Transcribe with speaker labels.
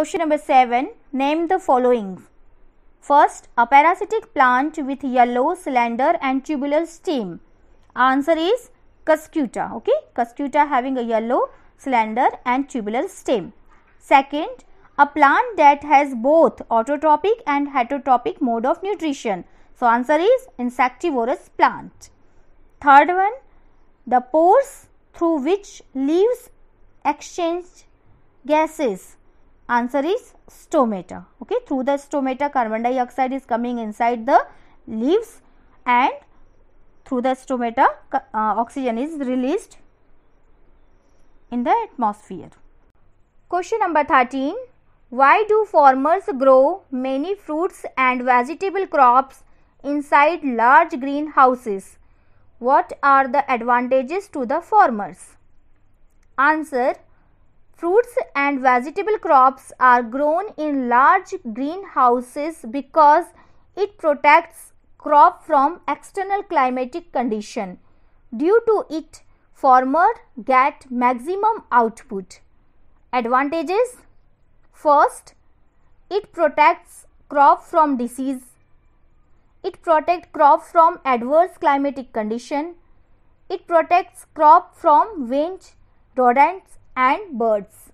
Speaker 1: Question number 7. Name the following. First, a parasitic plant with yellow, slender and tubular stem. Answer is Cuscuta. Okay, Cuscuta having a yellow, slender and tubular stem. Second, a plant that has both autotrophic and heterotrophic mode of nutrition. So, answer is insectivorous plant. Third one, the pores through which leaves exchange gases Answer is stomata. Okay, through the stomata carbon dioxide is coming inside the leaves and through the stomata uh, oxygen is released in the atmosphere. Question number 13. Why do farmers grow many fruits and vegetable crops inside large greenhouses? What are the advantages to the farmers? Answer Fruits and vegetable crops are grown in large greenhouses because it protects crop from external climatic condition. Due to it, farmer get maximum output. Advantages First, it protects crop from disease. It protects crop from adverse climatic condition. It protects crop from wind, rodents and birds